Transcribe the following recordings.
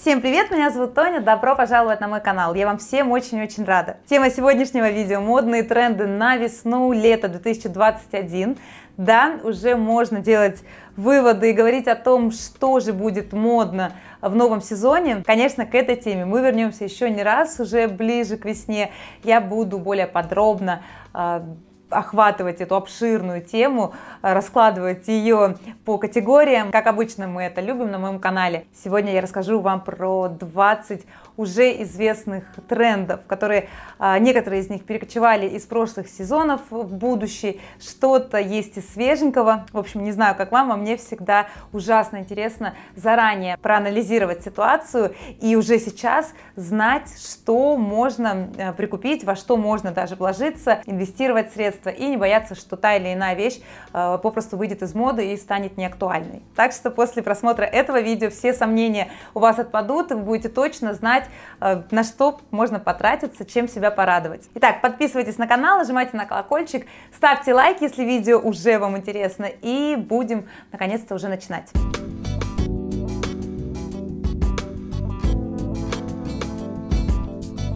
Всем привет, меня зовут Тоня, добро пожаловать на мой канал, я вам всем очень-очень рада. Тема сегодняшнего видео – модные тренды на весну, лето 2021. Да, уже можно делать выводы и говорить о том, что же будет модно в новом сезоне. Конечно, к этой теме мы вернемся еще не раз, уже ближе к весне. Я буду более подробно а, охватывать эту обширную тему, э, раскладывать ее по категориям. Как обычно, мы это любим на моем канале. Сегодня я расскажу вам про 20 уже известных трендов, которые а, некоторые из них перекочевали из прошлых сезонов в будущий. Что-то есть и свеженького. В общем, не знаю, как вам, а мне всегда ужасно интересно заранее проанализировать ситуацию и уже сейчас знать, что можно э, прикупить, во что можно даже вложиться, инвестировать средства средства и не бояться, что та или иная вещь э, попросту выйдет из моды и станет неактуальной. Так что после просмотра этого видео все сомнения у вас отпадут, и вы будете точно знать, э, на что можно потратиться, чем себя порадовать. Итак, подписывайтесь на канал, нажимайте на колокольчик, ставьте лайк, если видео уже вам интересно, и будем наконец-то уже начинать.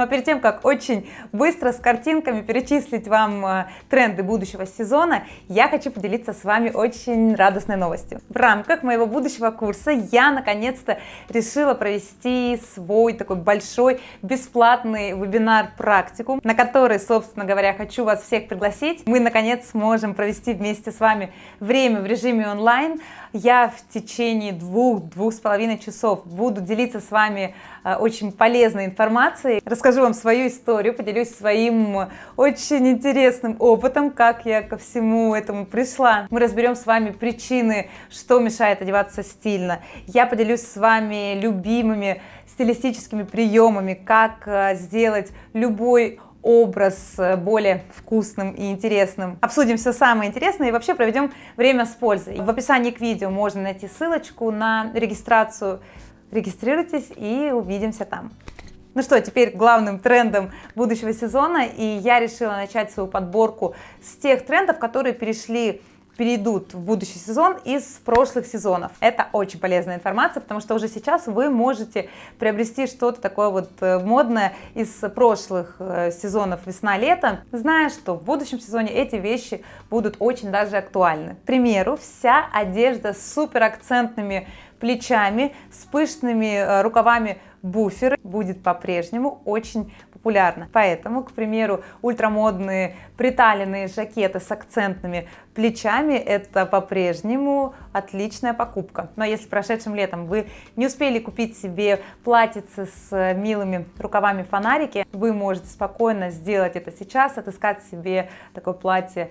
Но перед тем, как очень быстро с картинками перечислить вам э, тренды будущего сезона, я хочу поделиться с вами очень радостной новостью. В рамках моего будущего курса я наконец-то решила провести свой такой большой бесплатный вебинар практику на который, собственно говоря, хочу вас всех пригласить. Мы, наконец, сможем провести вместе с вами время в режиме онлайн. Я в течение двух-двух с половиной часов буду делиться с вами э, очень полезной информацией, рассказывать расскажу вам свою историю, поделюсь своим очень интересным опытом, как я ко всему этому пришла. Мы разберем с вами причины, что мешает одеваться стильно. Я поделюсь с вами любимыми стилистическими приемами, как э, сделать любой образ э, более вкусным и интересным. Обсудим все самое интересное и вообще проведем время с пользой. В описании к видео можно найти ссылочку на регистрацию. Регистрируйтесь и увидимся там. Ну что, теперь главным трендом будущего сезона, и я решила начать свою подборку с тех трендов, которые перешли перейдут в будущий сезон из прошлых сезонов. Это очень полезная информация, потому что уже сейчас вы можете приобрести что-то такое вот э, модное из прошлых э, сезонов весна-лето, зная, что в будущем сезоне эти вещи будут очень даже актуальны. К примеру, вся одежда с супер акцентными плечами, с пышными э, рукавами буферы будет по-прежнему очень популярно. Поэтому, к примеру, ультрамодные приталенные жакеты с акцентными плечами – это по-прежнему отличная покупка. Но если прошедшим летом вы не успели купить себе платьице с э, милыми рукавами фонарики, вы можете спокойно сделать это сейчас, отыскать себе такое платье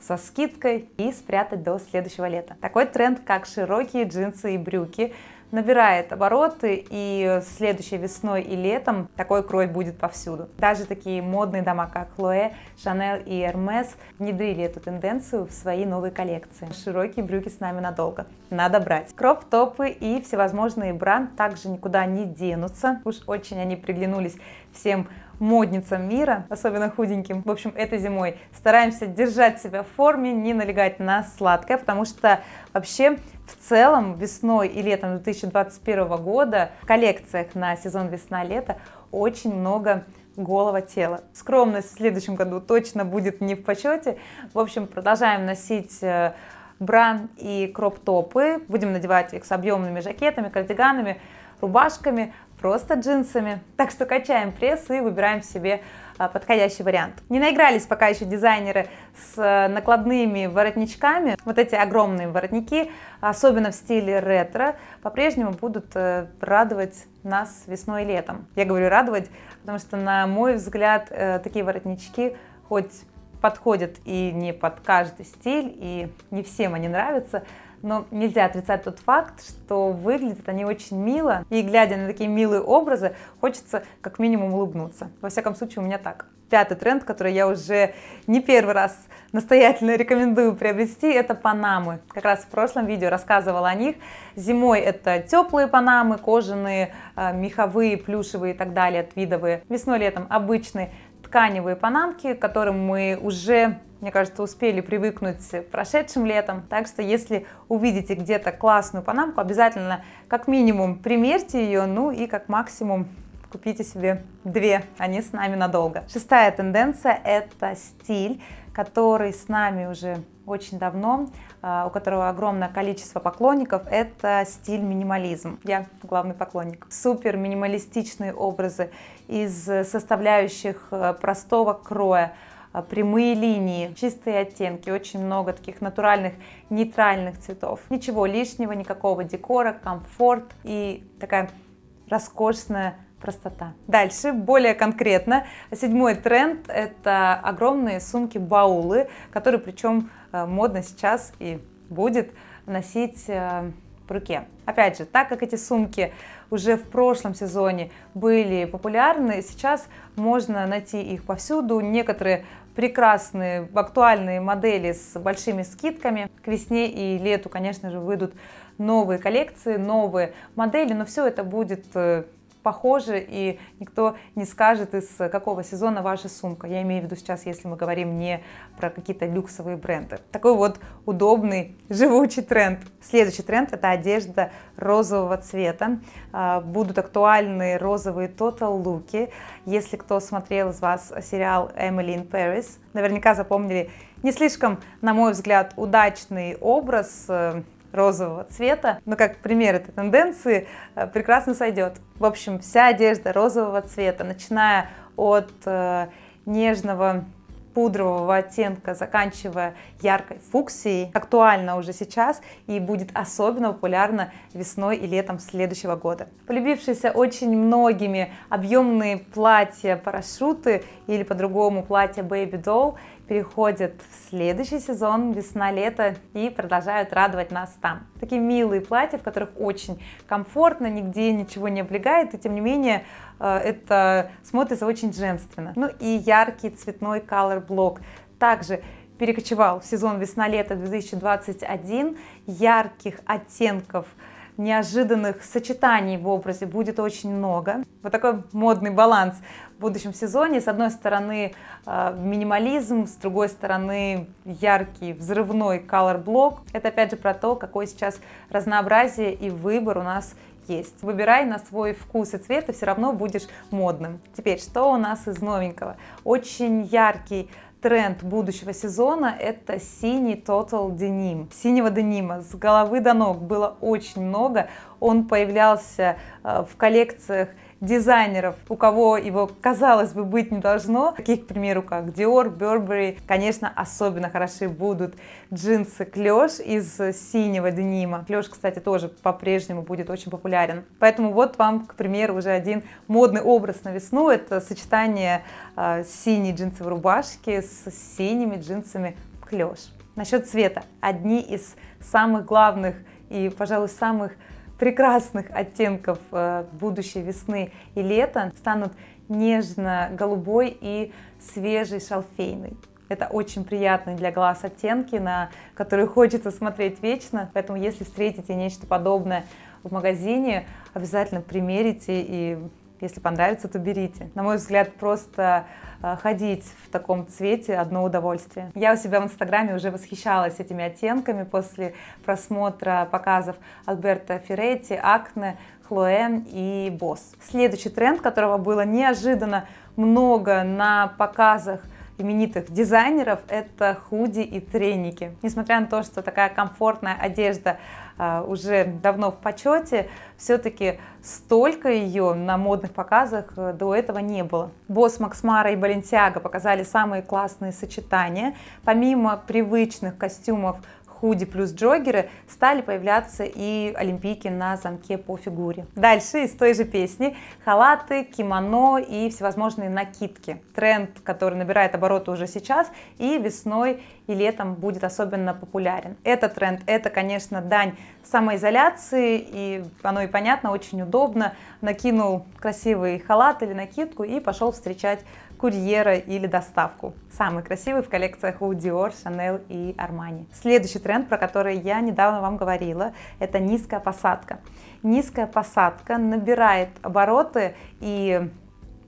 со скидкой и спрятать до следующего лета. Такой тренд, как широкие джинсы и брюки, набирает обороты, и следующей весной и летом такой крой будет повсюду. Даже такие модные дома, как Chloe, Chanel и Hermes, внедрили эту тенденцию в свои новые коллекции. Широкие брюки с нами надолго. Надо брать. Кроп-топы и всевозможные бра также никуда не денутся. Уж очень они приглянулись всем модницам мира, особенно худеньким. В общем, этой зимой. Стараемся держать себя в форме, не налегать на сладкое, потому что вообще в целом весной и летом 2021 года в коллекциях на сезон весна-лето очень много голого тела. Скромность в следующем году точно будет не в почете. В общем, продолжаем носить э, бран и кроп-топы. Будем надевать их с объемными жакетами, кардиганами, рубашками, просто джинсами. Так что качаем пресс и выбираем себе а, подходящий вариант. Не наигрались пока еще дизайнеры с э, накладными воротничками. Вот эти огромные воротники, особенно в стиле ретро, по-прежнему будут э, радовать нас весной и летом. Я говорю радовать, потому что, на мой взгляд, э, такие воротнички хоть подходят и не под каждый стиль, и не всем они нравятся, но нельзя отрицать тот факт, что выглядят они очень мило, и глядя на такие милые образы, хочется как минимум улыбнуться. Во всяком случае, у меня так. Пятый тренд, который я уже не первый раз настоятельно рекомендую приобрести, это панамы. Как раз в прошлом видео рассказывала о них. Зимой это теплые панамы, кожаные, э, меховые, плюшевые и так далее, твидовые. Весной, летом обычные тканевые панамки, к которым мы уже мне кажется, успели привыкнуть прошедшим летом. Так что, если увидите где-то классную панамку, обязательно как минимум примерьте ее, ну и как максимум купите себе две, они а с нами надолго. Шестая тенденция – это стиль, который с нами уже очень давно, а, у которого огромное количество поклонников, это стиль минимализм. Я главный поклонник. Супер минималистичные образы из составляющих э, простого кроя, э, прямые линии, чистые оттенки, очень много таких натуральных, нейтральных цветов. Ничего лишнего, никакого декора, комфорт и такая роскошная простота. Дальше, более конкретно, седьмой тренд – это огромные сумки-баулы, которые причем э, модно сейчас и будет носить э, в руке. Опять же, так как эти сумки уже в прошлом сезоне были популярны, сейчас можно найти их повсюду. Некоторые прекрасные, актуальные модели с большими скидками. К весне и лету, конечно же, выйдут новые коллекции, новые модели, но все это будет э, похожи, и никто не скажет, из какого сезона ваша сумка. Я имею в виду сейчас, если мы говорим не про какие-то люксовые бренды. Такой вот удобный, живучий тренд. Следующий тренд – это одежда розового цвета. А, будут актуальны розовые тотал-луки. Если кто смотрел из вас сериал «Эмили in Paris», наверняка запомнили не слишком, на мой взгляд, удачный образ э, розового цвета, но ну, как пример этой тенденции э, прекрасно сойдет. В общем, вся одежда розового цвета, начиная от э, нежного пудрового оттенка, заканчивая яркой фуксией, актуально уже сейчас и будет особенно популярна весной и летом следующего года. Полюбившиеся очень многими объемные платья-парашюты или по-другому платья Baby Doll переходят в следующий сезон, весна-лето, и продолжают радовать нас там. Такие милые платья, в которых очень комфортно, нигде ничего не облегает, и тем не менее э, это смотрится очень женственно. Ну и яркий цветной color-блок. Также перекочевал в сезон весна-лето 2021 ярких оттенков неожиданных сочетаний в образе будет очень много. Вот такой модный баланс в будущем сезоне. С одной стороны э, минимализм, с другой стороны яркий взрывной колор-блок. Это опять же про то, какое сейчас разнообразие и выбор у нас есть. Выбирай на свой вкус и цвет, и все равно будешь модным. Теперь, что у нас из новенького? Очень яркий тренд будущего сезона – это синий тотал деним. Синего денима с головы до ног было очень много. Он появлялся э, в коллекциях дизайнеров, у кого его, казалось бы, быть не должно, таких, к примеру, как Dior, Burberry, конечно, особенно хороши будут джинсы Клеш из синего денима. Клеш, кстати, тоже по-прежнему будет очень популярен. Поэтому вот вам, к примеру, уже один модный образ на весну. Это сочетание э, синей джинсовой рубашки с синими джинсами Клеш. Насчет цвета. Одни из самых главных и, пожалуй, самых прекрасных оттенков э, будущей весны и лета станут нежно-голубой и свежий шалфейный. Это очень приятные для глаз оттенки, на которые хочется смотреть вечно. Поэтому, если встретите нечто подобное в магазине, обязательно примерите и если понравится, то берите. На мой взгляд, просто э, ходить в таком цвете одно удовольствие. Я у себя в Инстаграме уже восхищалась этими оттенками после просмотра показов Альберта Феретти, Акне, Хлоэн и Босс. Следующий тренд, которого было неожиданно много на показах именитых дизайнеров, это худи и треники. Несмотря на то, что такая комфортная одежда а, уже давно в почете, все-таки столько ее на модных показах э, до этого не было. Босс Максмара и Баленсиаго показали самые классные сочетания. Помимо привычных костюмов худи плюс джоггеры, стали появляться и олимпийки на замке по фигуре. Дальше из той же песни халаты, кимоно и всевозможные накидки. Тренд, который набирает обороты уже сейчас и весной и летом будет особенно популярен. Это тренд, это, конечно, дань самоизоляции, и оно и понятно, очень удобно. Накинул красивый халат или накидку и пошел встречать курьера или доставку. Самый красивый в коллекциях у Dior, Chanel и Armani. Следующий тренд, про который я недавно вам говорила, это низкая посадка. Низкая посадка набирает обороты и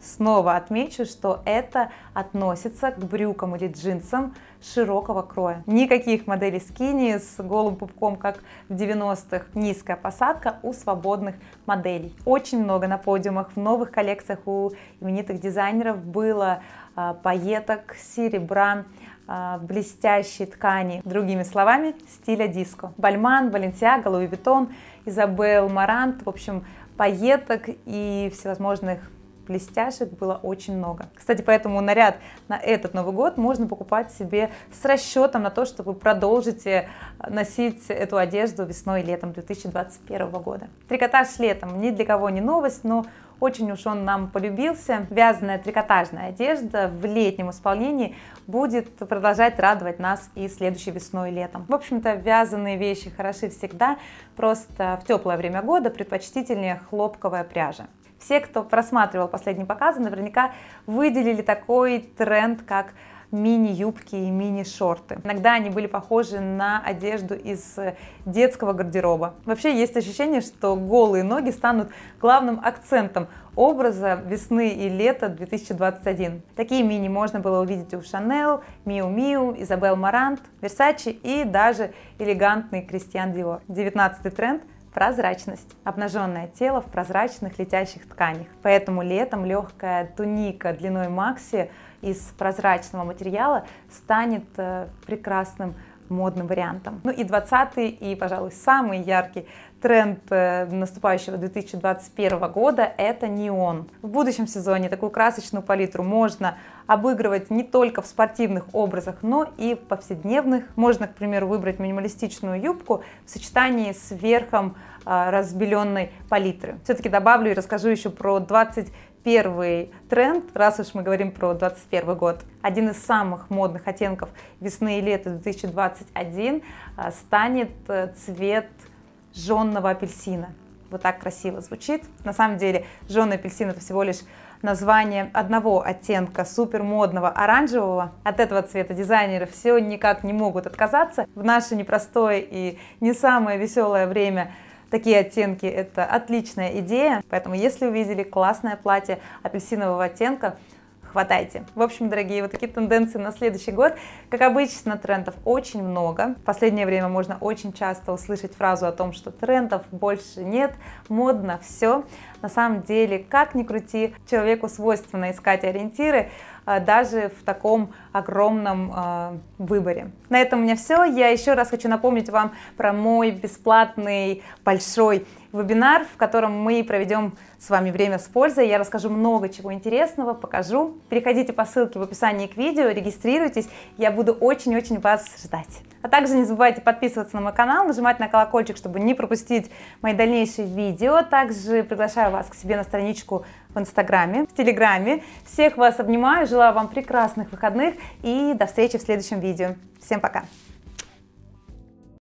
Снова отмечу, что это относится к брюкам или джинсам широкого кроя. Никаких моделей скини с голым пупком, как в 90-х. Низкая посадка у свободных моделей. Очень много на подиумах, в новых коллекциях у именитых дизайнеров было а, пайеток, серебра, э, блестящей ткани. Другими словами, стиля диско. Бальман, Баленсиага, Луи Виттон, Изабелл Марант, в общем, пайеток и всевозможных блестяшек было очень много. Кстати, поэтому наряд на этот Новый год можно покупать себе с расчетом на то, что вы продолжите э, носить эту одежду весной и летом 2021 года. Трикотаж летом ни для кого не новость, но очень уж он нам полюбился. Вязаная трикотажная одежда в летнем исполнении будет продолжать радовать нас и следующей весной и летом. В общем-то, вязаные вещи хороши всегда, просто в теплое время года предпочтительнее хлопковая пряжа. Все, кто просматривал последние показы, наверняка выделили такой тренд, как мини-юбки и мини-шорты. Иногда они были похожи на одежду из детского гардероба. Вообще есть ощущение, что голые ноги станут главным акцентом образа весны и лета 2021. Такие мини можно было увидеть у Шанел, Миу Миу, Изабел Марант, Версачи и даже элегантный Кристиан Диор. Девятнадцатый тренд – Прозрачность. Обнаженное тело в прозрачных летящих тканях. Поэтому летом легкая туника длиной макси из прозрачного материала станет э, прекрасным модным вариантом. Ну и 20 и, пожалуй, самый яркий тренд э, наступающего 2021 года – это неон. В будущем сезоне такую красочную палитру можно обыгрывать не только в спортивных образах, но и в повседневных. Можно, к примеру, выбрать минималистичную юбку в сочетании с верхом а, разбеленной палитры. Все-таки добавлю и расскажу еще про 21 первый тренд, раз уж мы говорим про 21 год, один из самых модных оттенков весны и лета 2021 а, станет э, цвет жженного апельсина. Вот так красиво звучит. На самом деле жженый апельсин это всего лишь название одного оттенка супермодного оранжевого. От этого цвета дизайнеры все никак не могут отказаться. В наше непростое и не самое веселое время такие оттенки это отличная идея. Поэтому если увидели классное платье апельсинового оттенка, хватайте. В общем, дорогие, вот такие тенденции на следующий год. Как обычно, трендов очень много. В последнее время можно очень часто услышать фразу о том, что трендов больше нет, модно все. На самом деле, как ни крути, человеку свойственно искать ориентиры, а, даже в таком огромном э, выборе. На этом у меня все. Я еще раз хочу напомнить вам про мой бесплатный большой вебинар, в котором мы проведем с вами время с пользой. Я расскажу много чего интересного, покажу. Переходите по ссылке в описании к видео, регистрируйтесь. Я буду очень-очень вас ждать. А также не забывайте подписываться на мой канал, нажимать на колокольчик, чтобы не пропустить мои дальнейшие видео. Также приглашаю вас к себе на страничку в Инстаграме, в Телеграме. Всех вас обнимаю, желаю вам прекрасных выходных и до встречи в следующем видео. Всем пока!